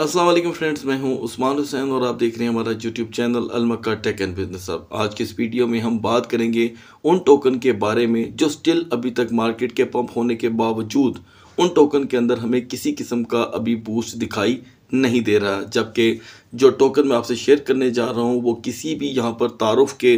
Aslam friends मैं हूं उस्मान हुसैन और आप देख रहे हैं हमारा यूट्यूब चैनल अलमक्का टेक एंड बिजनेस अब आज के इस वीडियो में हम बात करेंगे उन टोकन के बारे में जो स्टिल अभी तक मार्केट के पंप होने के बावजूद उन टोकन के अंदर हमें किसी किस्म का अभी बूस्ट दिखाई नहीं दे रहा जबकि जो टोकन मैं आपसे शेयर करने जा रहा हूँ वो किसी भी यहाँ पर तारफ़ के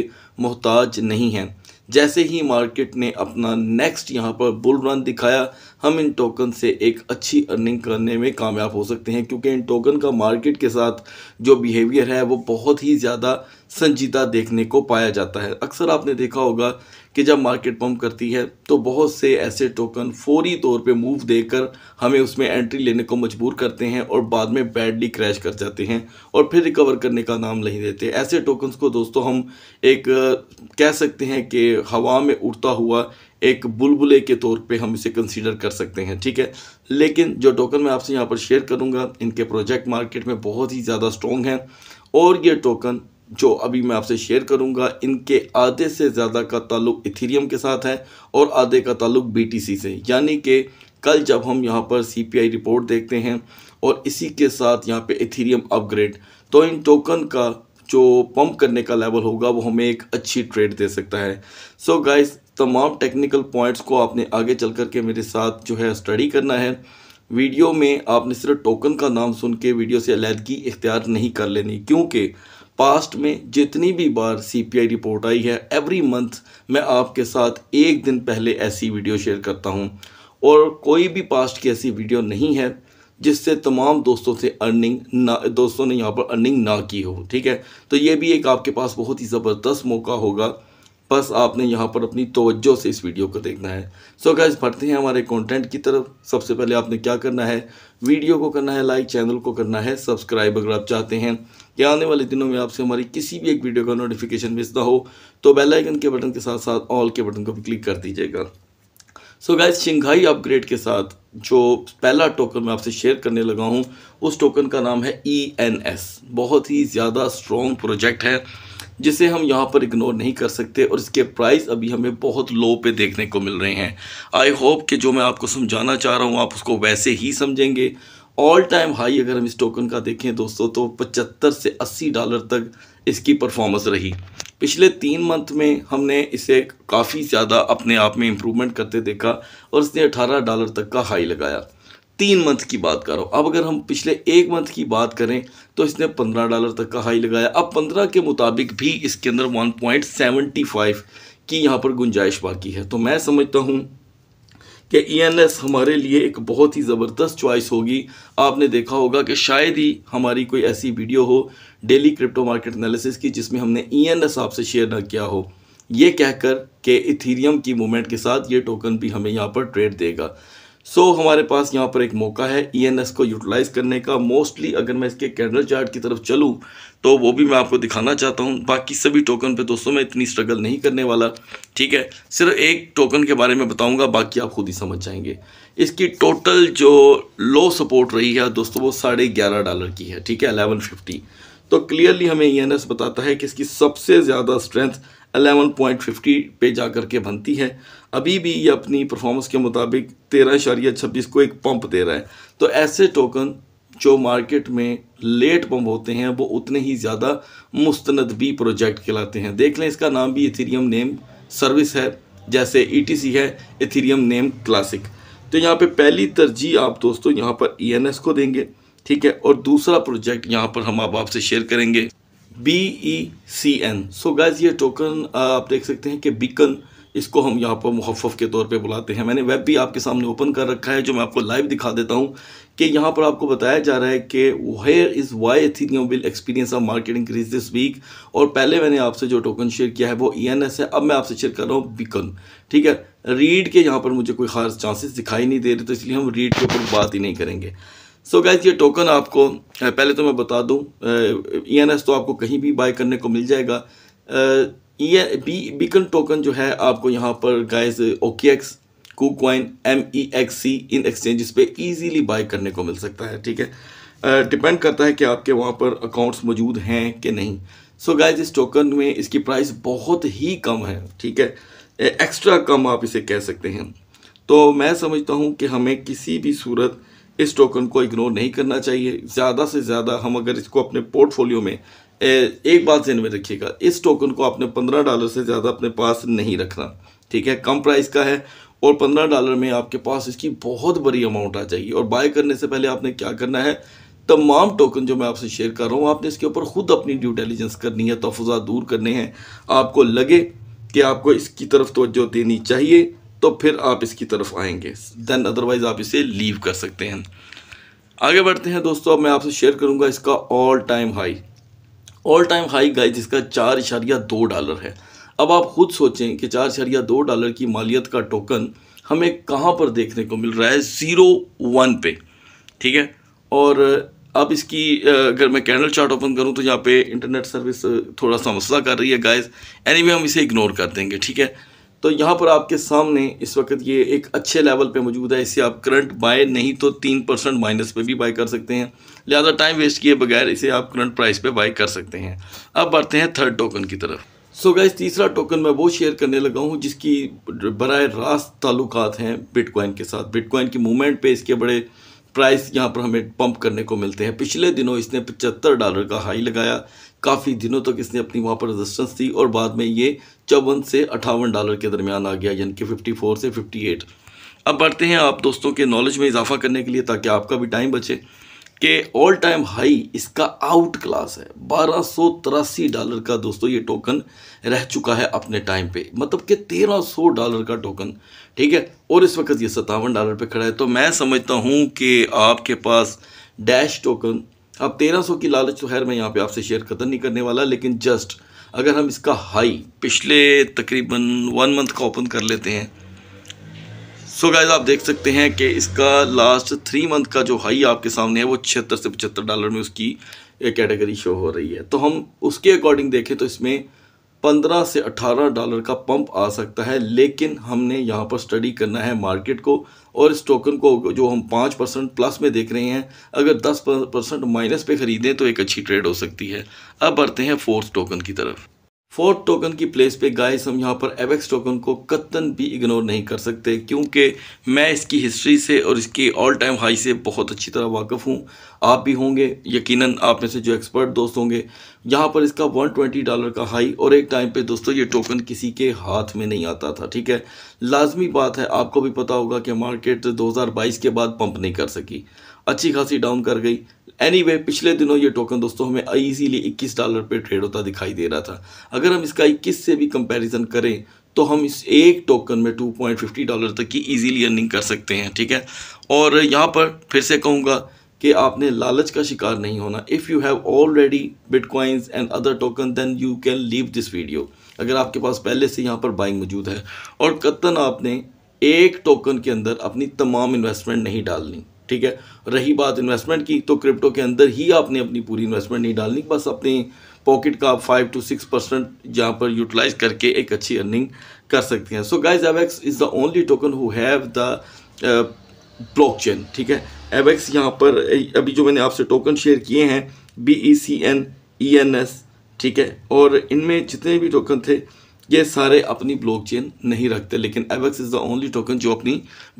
मोहताज नहीं हैं जैसे ही मार्केट ने अपना नेक्स्ट यहाँ पर बुल रन दिखाया हम इन टोकन से एक अच्छी अर्निंग करने में कामयाब हो सकते हैं क्योंकि इन टोकन का मार्केट के साथ जो बिहेवियर है वो बहुत ही ज़्यादा संजीदा देखने को पाया जाता है अक्सर आपने देखा होगा कि जब मार्केट पम्प करती है तो बहुत से ऐसे टोकन फौरी तौर पे मूव देकर हमें उसमें एंट्री लेने को मजबूर करते हैं और बाद में बैडली क्रैश कर जाते हैं और फिर रिकवर करने का नाम नहीं देते ऐसे टोकन्स को दोस्तों हम एक कह सकते हैं कि हवा में उड़ता हुआ एक बुलबुले के तौर पे हम इसे कंसीडर कर सकते हैं ठीक है लेकिन जो टोकन मैं आपसे यहाँ पर शेयर करूँगा इनके प्रोजेक्ट मार्केट में बहुत ही ज़्यादा स्ट्रॉन्ग हैं और ये टोकन जो अभी मैं आपसे शेयर करूंगा इनके आधे से ज़्यादा का ताल्लुक इथेरियम के साथ है और आधे का ताल्लुक बी से यानी कि कल जब हम यहाँ पर सी रिपोर्ट देखते हैं और इसी के साथ यहाँ पर इथीरियम अपग्रेड तो इन टोकन का जो पंप करने का लेवल होगा वो हमें एक अच्छी ट्रेड दे सकता है सो so गाइस तमाम टेक्निकल पॉइंट्स को आपने आगे चल कर के मेरे साथ जो है स्टडी करना है वीडियो में आपने सिर्फ टोकन का नाम सुन के वीडियो से अलीहदगी इख्तियार नहीं कर लेनी क्योंकि पास्ट में जितनी भी बार सीपीआई रिपोर्ट आई है एवरी मंथ मैं आपके साथ एक दिन पहले ऐसी वीडियो शेयर करता हूँ और कोई भी पास्ट की ऐसी वीडियो नहीं है जिससे तमाम दोस्तों से अर्निंग ना दोस्तों ने यहाँ पर अर्निंग ना की हो ठीक है तो ये भी एक आपके पास बहुत ही ज़बरदस्त मौका होगा बस आपने यहाँ पर अपनी तोज्जो से इस वीडियो को देखना है सो so गैस बढ़ते हैं हमारे कंटेंट की तरफ सबसे पहले आपने क्या करना है वीडियो को करना है लाइक चैनल को करना है सब्सक्राइब अगर आप चाहते हैं कि आने वाले दिनों में आपसे हमारी किसी भी एक वीडियो का नोटिफिकेशन मिस ना हो तो बेलाइकन के बटन के साथ साथ ऑल के बटन को भी क्लिक कर दीजिएगा सो गाइज शिंघाई अपग्रेड के साथ जो पहला टोकन मैं आपसे शेयर करने लगा हूँ उस टोकन का नाम है ई एन एस बहुत ही ज़्यादा स्ट्रॉन्ग प्रोजेक्ट है जिसे हम यहाँ पर इग्नोर नहीं कर सकते और इसके प्राइस अभी हमें बहुत लो पे देखने को मिल रहे हैं आई होप कि जो मैं आपको समझाना चाह रहा हूँ आप उसको वैसे ही समझेंगे ऑल टाइम हाई अगर हम इस टोकन का देखें दोस्तों तो पचहत्तर से अस्सी डॉलर तक इसकी परफॉर्मेंस रही पिछले तीन मंथ में हमने इसे काफ़ी ज़्यादा अपने आप में इम्प्रूवमेंट करते देखा और इसने 18 डॉलर तक का हाई लगाया तीन मंथ की बात करो अब अगर हम पिछले एक मंथ की बात करें तो इसने 15 डॉलर तक का हाई लगाया अब 15 के मुताबिक भी इसके अंदर 1.75 की यहाँ पर गुंजाइश बाकी है तो मैं समझता हूँ कि ईएनएस e हमारे लिए एक बहुत ही ज़बरदस्त चॉइस होगी आपने देखा होगा कि शायद ही हमारी कोई ऐसी वीडियो हो डेली क्रिप्टो मार्केट एनालिसिस की जिसमें हमने ईएनएस e आपसे शेयर ना किया हो ये कहकर के इथीरियम की मूवमेंट के साथ ये टोकन भी हमें यहाँ पर ट्रेड देगा सो so, हमारे पास यहाँ पर एक मौका है ईएनएस e को यूटिलाइज करने का मोस्टली अगर मैं इसके कैंडल चार्ट की तरफ चलूँ तो वो भी मैं आपको दिखाना चाहता हूँ बाकी सभी टोकन पे दोस्तों मैं इतनी स्ट्रगल नहीं करने वाला ठीक है सिर्फ एक टोकन के बारे में बताऊँगा बाकी आप खुद ही समझ जाएंगे इसकी टोटल जो लो सपोर्ट रही है दोस्तों वो साढ़े ग्यारह डॉलर की है ठीक है अलेवन फिफ्टी तो क्लियरली हमें ई e बताता है कि इसकी सबसे ज़्यादा स्ट्रेंथ 11.50 पे जा कर के बनती है अभी भी ये अपनी परफॉर्मेंस के मुताबिक तेरह इशारिया छब्बीस को एक पंप दे रहा है तो ऐसे टोकन जो मार्केट में लेट पंप होते हैं वो उतने ही ज़्यादा मुस्तंद भी प्रोजेक्ट कहलाते हैं देख लें इसका नाम भी इथीरियम नेम सर्विस है जैसे ई e है इथीरियम नेम क्लासिक तो यहाँ पर पहली तरजीह आप दोस्तों यहाँ पर ई e को देंगे ठीक है और दूसरा प्रोजेक्ट यहाँ पर हम आप आपसे शेयर करेंगे B E C N so guys ये टोकन uh, आप देख सकते हैं कि बीकन इसको हम यहाँ पर मुहफ़ के तौर पे बुलाते हैं मैंने वेब भी आपके सामने ओपन कर रखा है जो मैं आपको लाइव दिखा देता हूँ कि यहाँ पर आपको बताया जा रहा है कि where is why Ethereum will experience of market increase this week और पहले मैंने आपसे जो टोकन शेयर किया है वो ई एन एस है अब मैं आपसे शेयर कर रहा हूँ बिकन ठीक है रीड के यहाँ पर मुझे कोई खास चांसेस दिखाई नहीं दे रहे तो इसलिए हम रीड के ऊपर बात ही नहीं करेंगे सो so गैज ये टोकन आपको पहले तो मैं बता दूँ ई e तो आपको कहीं भी बाय करने को मिल जाएगा ई बी बीकन टोकन जो है आपको यहाँ पर guys O K X KuCoin M E X C इन एक्सचेंजेस पे ईजीली बाय करने को मिल सकता है ठीक है डिपेंड करता है कि आपके वहाँ पर अकाउंट्स मौजूद हैं कि नहीं सो so गाइज इस टोकन में इसकी प्राइस बहुत ही कम है ठीक है एक्स्ट्रा कम आप इसे कह सकते हैं तो मैं समझता हूँ कि हमें किसी भी सूरत इस टोकन को इग्नोर नहीं करना चाहिए ज़्यादा से ज़्यादा हम अगर इसको अपने पोर्टफोलियो में एक बात जहन में रखिएगा इस टोकन को आपने पंद्रह डॉलर से ज़्यादा अपने पास नहीं रखना ठीक है कम प्राइस का है और पंद्रह डॉलर में आपके पास इसकी बहुत बड़ी अमाउंट आ जाएगी और बाय करने से पहले आपने क्या करना है तमाम टोकन जो मैं आपसे शेयर कर रहा हूँ आपने इसके ऊपर ख़ुद अपनी ड्यू इंटेलिजेंस करनी है तफजा दूर करने हैं आपको लगे कि आपको इसकी तरफ तोज्जो देनी चाहिए तो फिर आप इसकी तरफ आएंगे देन अदरवाइज़ आप इसे लीव कर सकते हैं आगे बढ़ते हैं दोस्तों अब मैं आपसे शेयर करूंगा इसका all time high all time high guys इसका चार इशारिया दो डॉलर है अब आप खुद सोचें कि चार इशारिया दो डॉलर की मालियत का टोकन हमें कहाँ पर देखने को मिल रहा है ज़ीरो वन पे ठीक है और अब इसकी अगर मैं कैंडल चार्ट ओपन करूं तो यहाँ पे इंटरनेट सर्विस थोड़ा सा मसला कर रही है गाइस एनीवे anyway, हम इसे इग्नोर कर देंगे ठीक है तो यहाँ पर आपके सामने इस वक्त ये एक अच्छे लेवल पे मौजूद है इसे आप करंट बाय नहीं तो तीन परसेंट माइनस पे भी बाय कर सकते हैं लिहाजा टाइम वेस्ट किए बगैर इसे आप करंट प्राइस पे बाय कर सकते हैं अब बढ़ते हैं थर्ड टोकन की तरफ सो so गैस तीसरा टोकन मैं वो शेयर करने लगा हूँ जिसकी बर रास्त ताल्लुक हैं बिटकॉइन के साथ बिटकॉइन की मूवमेंट पर इसके बड़े प्राइस यहाँ पर हमें पंप करने को मिलते हैं पिछले दिनों इसने पचहत्तर डॉलर का हाई लगाया काफ़ी दिनों तक इसने अपनी वहाँ पर रजिस्टेंस दी और बाद में ये चौवन से अट्ठावन डॉलर के दरमियान आ गया यानी कि फिफ्टी फोर से फिफ्टी एट अब बढ़ते हैं आप दोस्तों के नॉलेज में इजाफा करने के लिए ताकि आपका भी टाइम बचे कि ऑल टाइम हाई इसका आउट क्लास है बारह सौ तिरासी डॉलर का दोस्तों ये टोकन रह चुका है अपने टाइम पर मतलब कि तेरह सौ डॉलर का टोकन ठीक है और इस वक्त ये सतावन डॉलर पर खड़ा है तो मैं समझता हूँ कि आपके पास डैश टोकन अब 1300 की लालच तो खैर मैं यहाँ पे आपसे शेयर खत्म नहीं करने वाला लेकिन जस्ट अगर हम इसका हाई पिछले तकरीबन वन मंथ का ओपन कर लेते हैं सो so गाइज आप देख सकते हैं कि इसका लास्ट थ्री मंथ का जो हाई आपके सामने है वो छिहत्तर से पचहत्तर डॉलर में उसकी कैटेगरी शो हो रही है तो हम उसके अकॉर्डिंग देखें तो इसमें पंद्रह से अट्ठारह डॉलर का पंप आ सकता है लेकिन हमने यहाँ पर स्टडी करना है मार्केट को और इस टोकन को जो हम पाँच परसेंट प्लस में देख रहे हैं अगर दस परसेंट माइनस पे ख़रीदें तो एक अच्छी ट्रेड हो सकती है अब बढ़ते हैं फोर्थ टोकन की तरफ फोर्थ टोकन की प्लेस पे गाइस हम यहाँ पर एवेक्स टोकन को कत्तन भी इग्नोर नहीं कर सकते क्योंकि मैं इसकी हिस्ट्री से और इसकी ऑल टाइम हाई से बहुत अच्छी तरह वाकफ़ हूँ आप भी होंगे यकीनन आप में से जो एक्सपर्ट दोस्त होंगे यहाँ पर इसका 120 डॉलर का हाई और एक टाइम पे दोस्तों ये टोकन किसी के हाथ में नहीं आता था ठीक है लाजमी बात है आपको भी पता होगा कि मार्केट दो के बाद पम्प नहीं कर सकी अच्छी खासी डाउन कर गई एनी anyway, पिछले दिनों ये टोकन दोस्तों हमें ईजीली 21 डॉलर पे ट्रेड होता दिखाई दे रहा था अगर हम इसका 21 से भी कंपैरिजन करें तो हम इस एक टोकन में 2.50 डॉलर तक की इजीली अर्निंग कर सकते हैं ठीक है और यहाँ पर फिर से कहूँगा कि आपने लालच का शिकार नहीं होना if you have already bitcoins and other token then you can leave this video अगर आपके पास पहले से यहाँ पर बाइंग मौजूद है और कतन आपने एक टोकन के अंदर अपनी तमाम इन्वेस्टमेंट नहीं डालनी ठीक है रही बात इन्वेस्टमेंट की तो क्रिप्टो के अंदर ही आपने अपनी पूरी इन्वेस्टमेंट नहीं डालनी बस अपने पॉकेट का आप फाइव टू सिक्स परसेंट जहाँ पर यूटिलाइज करके एक अच्छी अर्निंग कर सकते हैं so guys Avax is the only token who have the block chain ठीक है एवेक्स यहाँ पर अभी जो मैंने आपसे टोकन शेयर किए हैं B E C N E N S ठीक है और इनमें जितने भी टोकन थे ये सारे अपनी ब्लॉकचेन नहीं रखते लेकिन Avax is the only token जो अपनी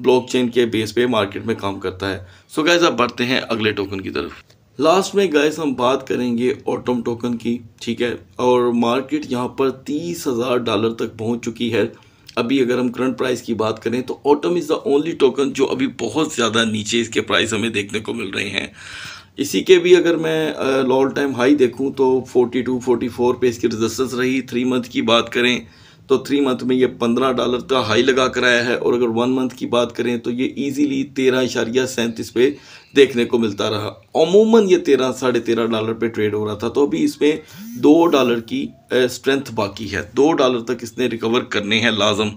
ब्लॉकचेन के बेस पे मार्केट में काम करता है सो गैस आप बढ़ते हैं अगले टोकन की तरफ लास्ट में गैस हम बात करेंगे ऑटम टोकन की ठीक है और मार्केट यहाँ पर तीस हज़ार डॉलर तक पहुँच चुकी है अभी अगर हम करंट प्राइस की बात करें तो Atom is the only token जो अभी बहुत ज़्यादा नीचे इसके प्राइस हमें देखने को मिल रहे हैं इसी के भी अगर मैं लॉल टाइम हाई देखूं तो 42 44 पे इसकी रजिस्टेंस रही थ्री मंथ की बात करें तो थ्री मंथ में ये पंद्रह डॉलर का हाई लगा कर आया है और अगर वन मंथ की बात करें तो ये इजीली तेरह इशारिया सैंतीस पे देखने को मिलता रहा अमूमन ये तेरह साढ़े तेरह डॉलर पे ट्रेड हो रहा था तो अभी इसमें दो डॉलर की स्ट्रेंथ बाकी है दो डॉलर तक इसने रिकवर करने हैं लाजम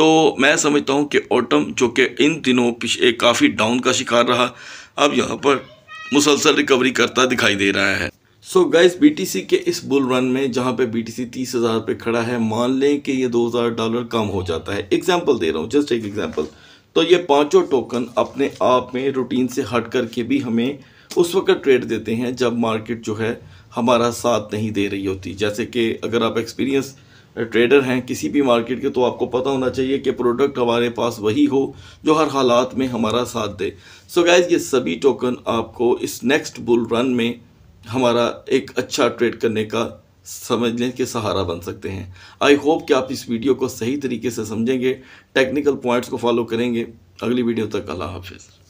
तो मैं समझता हूँ कि ऑटम जो कि इन दिनों पिछले काफ़ी डाउन का शिकार रहा अब यहाँ पर मुसलसल रिकवरी करता दिखाई दे रहा है सो गाइस बीटीसी के इस बुल रन में जहां पे बीटीसी तीस हज़ार पे खड़ा है मान लें कि ये दो हज़ार डॉलर कम हो जाता है एग्जांपल दे रहा हूँ जस्ट एक एग्जांपल तो ये पांचों टोकन अपने आप में रूटीन से हट करके भी हमें उस वक्त ट्रेड देते हैं जब मार्केट जो है हमारा साथ नहीं दे रही होती जैसे कि अगर आप एक्सपीरियंस ट्रेडर हैं किसी भी मार्केट के तो आपको पता होना चाहिए कि प्रोडक्ट हमारे पास वही हो जो हर हालात में हमारा साथ दे सो so गाइज ये सभी टोकन आपको इस नेक्स्ट बुल रन में हमारा एक अच्छा ट्रेड करने का समझने के सहारा बन सकते हैं आई होप कि आप इस वीडियो को सही तरीके से समझेंगे टेक्निकल पॉइंट्स को फॉलो करेंगे अगली वीडियो तक अल्लाह हाफिज़